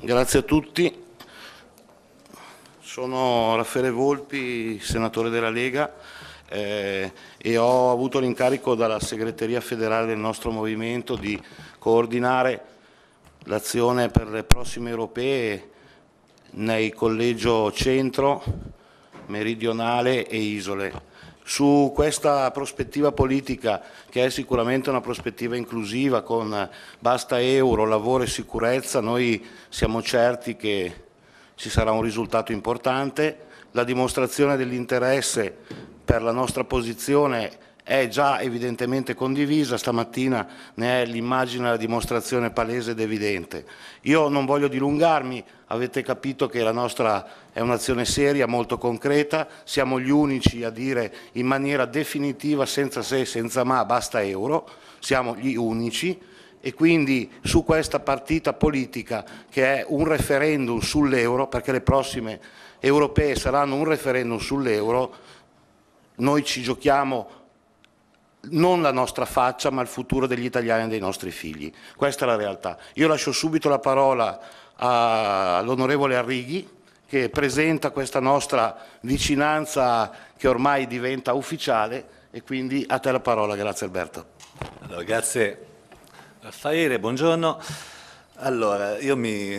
Grazie a tutti. Sono Raffaele Volpi, senatore della Lega eh, e ho avuto l'incarico dalla segreteria federale del nostro movimento di coordinare l'azione per le prossime europee nei collegio centro, meridionale e isole su questa prospettiva politica che è sicuramente una prospettiva inclusiva con basta euro, lavoro e sicurezza, noi siamo certi che ci sarà un risultato importante, la dimostrazione dell'interesse per la nostra posizione è già evidentemente condivisa, stamattina ne è l'immagine, la dimostrazione palese ed evidente. Io non voglio dilungarmi, avete capito che la nostra è un'azione seria, molto concreta, siamo gli unici a dire in maniera definitiva, senza se, senza ma, basta euro, siamo gli unici e quindi su questa partita politica che è un referendum sull'euro, perché le prossime europee saranno un referendum sull'euro, noi ci giochiamo non la nostra faccia, ma il futuro degli italiani e dei nostri figli. Questa è la realtà. Io lascio subito la parola all'onorevole Arrighi che presenta questa nostra vicinanza che ormai diventa ufficiale e quindi a te la parola, grazie Alberto. Allora, grazie Raffaele, buongiorno. Allora, io mi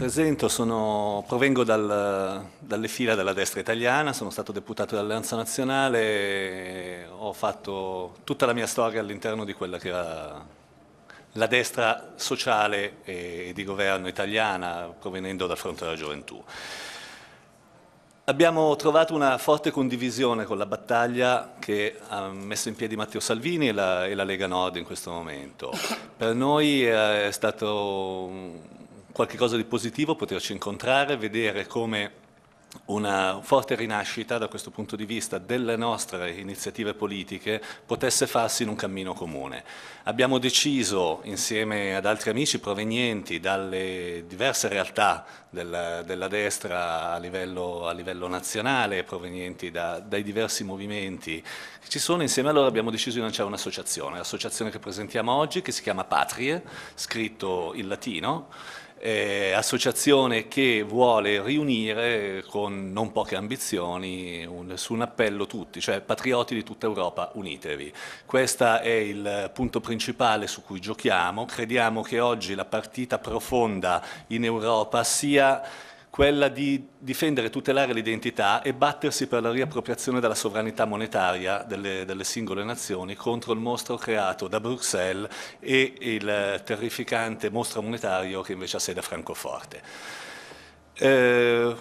presento, sono, provengo dal, dalle fila della destra italiana, sono stato deputato dell'Alleanza Nazionale, ho fatto tutta la mia storia all'interno di quella che era la destra sociale e di governo italiana, provenendo dal fronte della gioventù. Abbiamo trovato una forte condivisione con la battaglia che ha messo in piedi Matteo Salvini e la, e la Lega Nord in questo momento. Per noi eh, è stato Un, qualche cosa di positivo, poterci incontrare, vedere come una forte rinascita da questo punto di vista delle nostre iniziative politiche potesse farsi in un cammino comune. Abbiamo deciso insieme ad altri amici provenienti dalle diverse realtà della, della destra a livello, a livello, nazionale, provenienti da, dai diversi movimenti che ci sono, insieme a loro abbiamo deciso di lanciare un'associazione, l'associazione che presentiamo oggi che si chiama Patrie, scritto in latino, eh, associazione che vuole riunire con non poche ambizioni un, su un appello tutti, cioè patrioti di tutta Europa unitevi. Questo è il punto principale su cui giochiamo, crediamo che oggi la partita profonda in Europa sia quella di difendere e tutelare l'identità e battersi per la riappropriazione della sovranità monetaria delle, delle singole nazioni contro il mostro creato da Bruxelles e il terrificante mostro monetario che invece ha sede a Francoforte. Eh,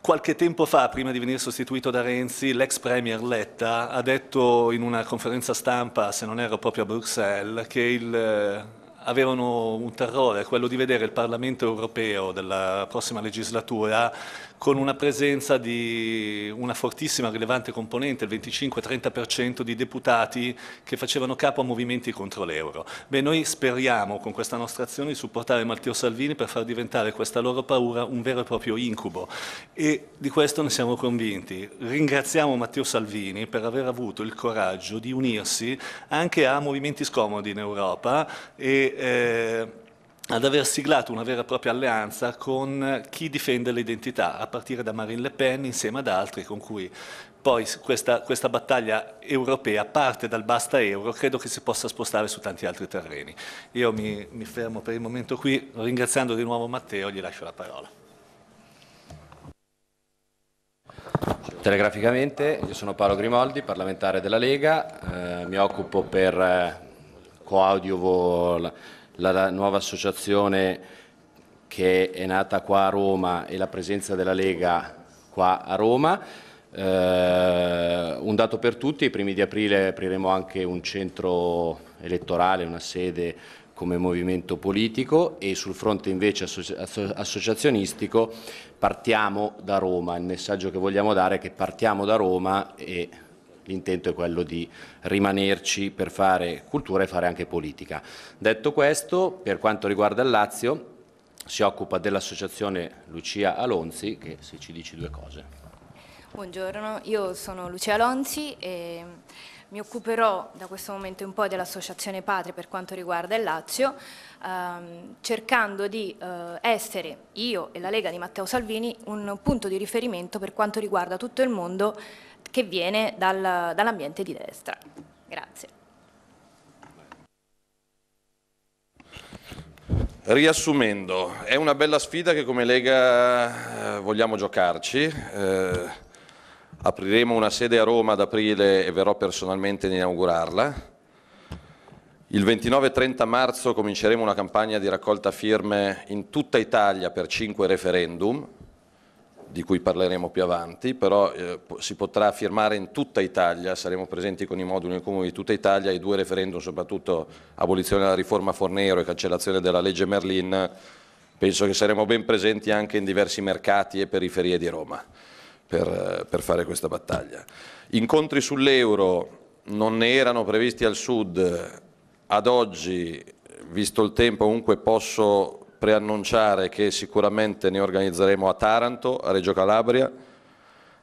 Qualche tempo fa, prima di venire sostituito da Renzi, l'ex Premier Letta ha detto in una conferenza stampa, se non ero proprio a Bruxelles, che il avevano un terrore, quello di vedere il Parlamento europeo della prossima legislatura con una presenza di una fortissima rilevante componente, il 25-30% di deputati che facevano capo a movimenti contro l'euro. Beh, noi speriamo con questa nostra azione di supportare Matteo Salvini per far diventare questa loro paura un vero e proprio incubo e di questo ne siamo convinti. Ringraziamo Matteo Salvini per aver avuto il coraggio di unirsi anche a movimenti scomodi in Europa e eh, ad aver siglato una vera e propria alleanza con chi difende l'identità, a partire da Marine Le Pen insieme ad altri con cui poi questa, questa, battaglia europea parte dal basta euro, credo che si possa spostare su tanti altri terreni. Io mi, mi fermo per il momento qui, ringraziando di nuovo Matteo, gli lascio la parola. Telegraficamente, io sono Paolo Grimoldi, parlamentare della Lega, eh, mi occupo per eh, Coaudiovo, la, la, la nuova associazione che è nata qua a Roma e la presenza della Lega qua a Roma. Eh, un dato per tutti, i primi di aprile apriremo anche un centro elettorale, una sede come movimento politico e sul fronte invece associazionistico partiamo da Roma, il messaggio che vogliamo dare è che partiamo da Roma e l'intento è quello di rimanerci per fare cultura e fare anche politica. Detto questo, per quanto riguarda il Lazio, si occupa dell'associazione Lucia Alonzi, che se ci dici due cose. Buongiorno, io sono Lucia Alonzi e mi occuperò da questo momento in poi dell'Associazione Patri per quanto riguarda il Lazio, ehm, cercando di eh, essere io e la Lega di Matteo Salvini un punto di riferimento per quanto riguarda tutto il mondo che viene dal, dall'ambiente di destra. Grazie. Riassumendo, è una bella sfida che come Lega eh, vogliamo giocarci. Eh, Apriremo una sede a Roma ad aprile e verrò personalmente ad inaugurarla. Il 29 e 30 marzo cominceremo una campagna di raccolta firme in tutta Italia per cinque referendum, di cui parleremo più avanti, però eh, si potrà firmare in tutta Italia, saremo presenti con i moduli nel comune di tutta Italia, i due referendum, soprattutto abolizione della riforma Fornero e cancellazione della legge Merlin, penso che saremo ben presenti anche in diversi mercati e periferie di Roma per, per fare questa battaglia. Incontri sull'euro non ne erano previsti al sud, ad oggi, visto il tempo, comunque posso preannunciare che sicuramente ne organizzeremo a Taranto, a Reggio Calabria,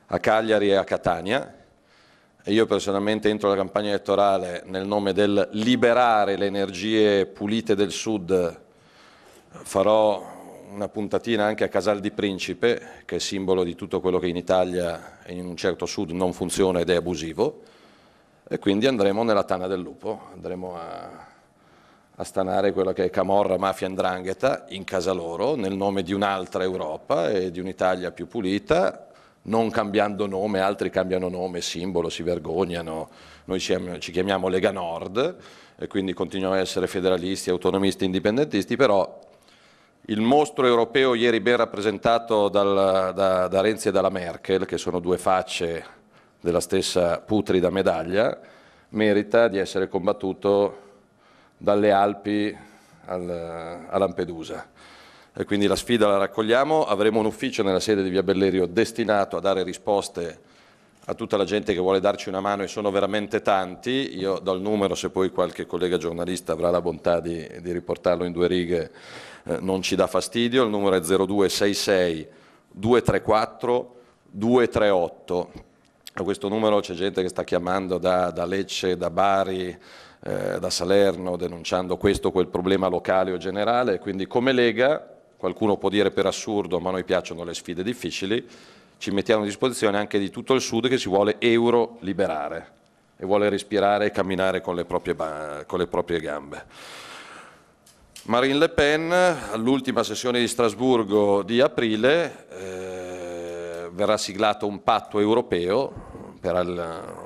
a Cagliari e a Catania. io personalmente entro la campagna elettorale nel nome del liberare le energie pulite del Sud farò una puntatina anche a Casal di Principe, che è simbolo di tutto quello che in Italia e in un certo sud non funziona ed è abusivo, e quindi andremo nella Tana del Lupo, andremo a, a stanare quella che è Camorra, Mafia e Ndrangheta in casa loro, nel nome di un'altra Europa e di un'Italia più pulita, non cambiando nome, altri cambiano nome, simbolo, si vergognano, noi ci chiamiamo Lega Nord e quindi continuiamo a essere federalisti, autonomisti, indipendentisti, però il mostro europeo ieri ben rappresentato dal, da, da, Renzi e dalla Merkel, che sono due facce della stessa putrida medaglia, merita di essere combattuto dalle Alpi al, a Lampedusa. E quindi la sfida la raccogliamo, avremo un ufficio nella sede di Via Bellerio destinato a dare risposte a tutta la gente che vuole darci una mano e sono veramente tanti, io do il numero se poi qualche collega giornalista avrà la bontà di, di riportarlo in due righe eh, non ci dà fastidio, il numero è 0266 234 238. A questo numero c'è gente che sta chiamando da, da Lecce, da Bari, eh, da Salerno, denunciando questo o quel problema locale o generale, quindi come Lega, qualcuno può dire per assurdo, ma a noi piacciono le sfide difficili, ci mettiamo a disposizione anche di tutto il Sud che si vuole euro liberare e vuole respirare e camminare con le proprie, con le proprie gambe. Marine Le Pen all'ultima sessione di Strasburgo di aprile eh, verrà siglato un patto europeo per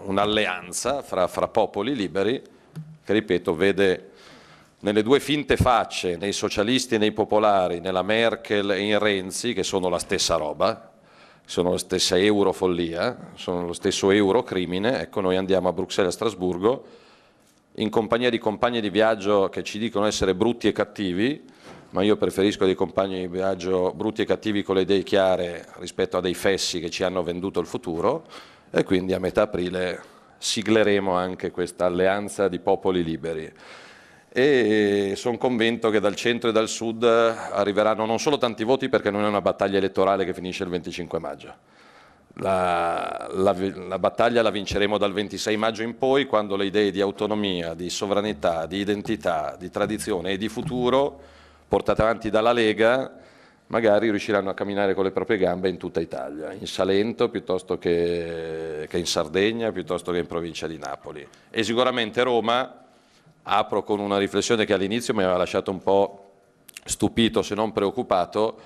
un'alleanza fra, fra, popoli liberi che ripeto vede nelle due finte facce, nei socialisti e nei popolari, nella Merkel e in Renzi, che sono la stessa roba, sono la stessa eurofollia, sono lo stesso eurocrimine, ecco noi andiamo a Bruxelles e a Strasburgo in compagnia di compagni di viaggio che ci dicono essere brutti e cattivi, ma io preferisco dei compagni di viaggio brutti e cattivi con le idee chiare rispetto a dei fessi che ci hanno venduto il futuro e quindi a metà aprile sigleremo anche questa alleanza di popoli liberi. E sono convinto che dal centro e dal sud arriveranno non solo tanti voti perché non è una battaglia elettorale che finisce il 25 maggio, la, la, la, battaglia la vinceremo dal 26 maggio in poi, quando le idee di autonomia, di sovranità, di identità, di tradizione e di futuro, portate avanti dalla Lega, magari riusciranno a camminare con le proprie gambe in tutta Italia, in Salento piuttosto che, che in Sardegna, piuttosto che in provincia di Napoli. E sicuramente Roma, apro con una riflessione che all'inizio mi aveva lasciato un po' stupito, se non preoccupato,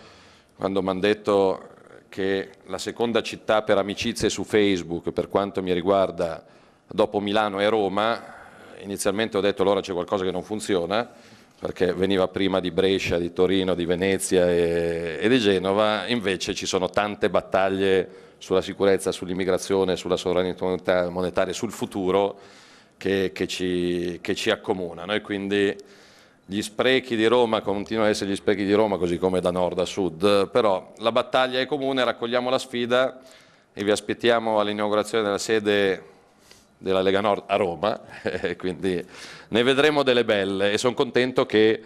quando mi hanno detto che la seconda città per amicizie su Facebook per quanto mi riguarda dopo Milano e Roma, inizialmente ho detto allora c'è qualcosa che non funziona, perché veniva prima di Brescia, di Torino, di Venezia e, e di Genova, invece ci sono tante battaglie sulla sicurezza, sull'immigrazione, sulla sovranità monetaria, sul futuro che, che, ci, che ci accomunano e quindi gli sprechi di Roma continuano ad essere gli sprechi di Roma così come da nord a sud, però la battaglia è comune, raccogliamo la sfida e vi aspettiamo all'inaugurazione della sede della Lega Nord a Roma, quindi ne vedremo delle belle e sono contento che,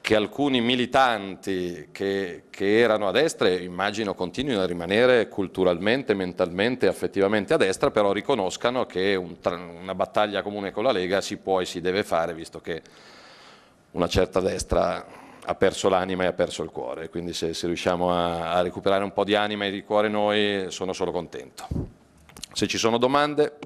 che alcuni militanti che, che, erano a destra, immagino continuino a rimanere culturalmente, mentalmente, e affettivamente a destra, però riconoscano che un, una battaglia comune con la Lega si può e si deve fare, visto che una certa destra ha perso l'anima e ha perso il cuore, quindi se, se riusciamo a, a, recuperare un po' di anima e di cuore noi sono solo contento. Se ci sono domande...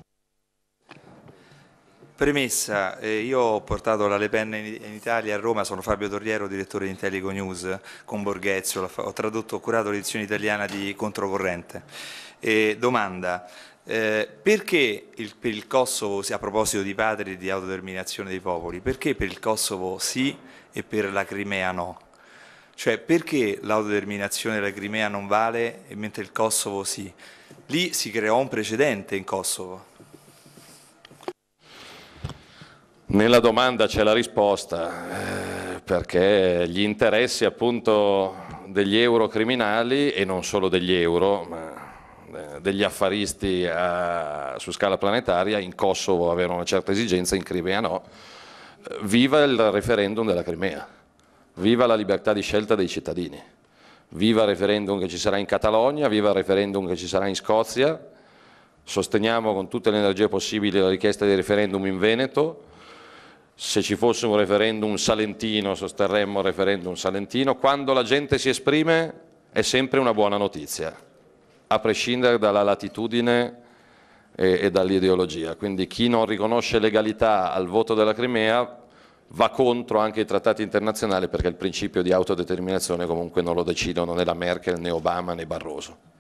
Premessa, eh, io ho portato la Le Pen in, in, Italia a Roma, sono Fabio Torriero, direttore di Intellico News con Borghezio, ho tradotto, ho curato l'edizione italiana di Controcorrente. Eh, domanda, eh, perché il, per il Kosovo, a proposito di patria e di autodeterminazione dei popoli, perché per il Kosovo sì e per la Crimea no? Cioè perché l'autodeterminazione della Crimea non vale mentre il Kosovo sì? Lì si creò un precedente in Kosovo. Nella domanda c'è la risposta, eh, perché gli interessi appunto degli eurocriminali e non solo degli euro, ma eh, degli affaristi a, eh, su scala planetaria, in Kosovo avevano una certa esigenza, in Crimea no. Eh, viva il referendum della Crimea, viva la libertà di scelta dei cittadini, viva il referendum che ci sarà in Catalogna, viva il referendum che ci sarà in Scozia, sosteniamo con tutte le energie possibili la richiesta di referendum in Veneto, se ci fosse un referendum salentino sosterremmo il referendum salentino, quando la gente si esprime è sempre una buona notizia a prescindere dalla latitudine e, e dall'ideologia. Quindi chi non riconosce legalità al voto della Crimea va contro anche i trattati internazionali perché il principio di autodeterminazione comunque non lo decidono né la Merkel né Obama né Barroso.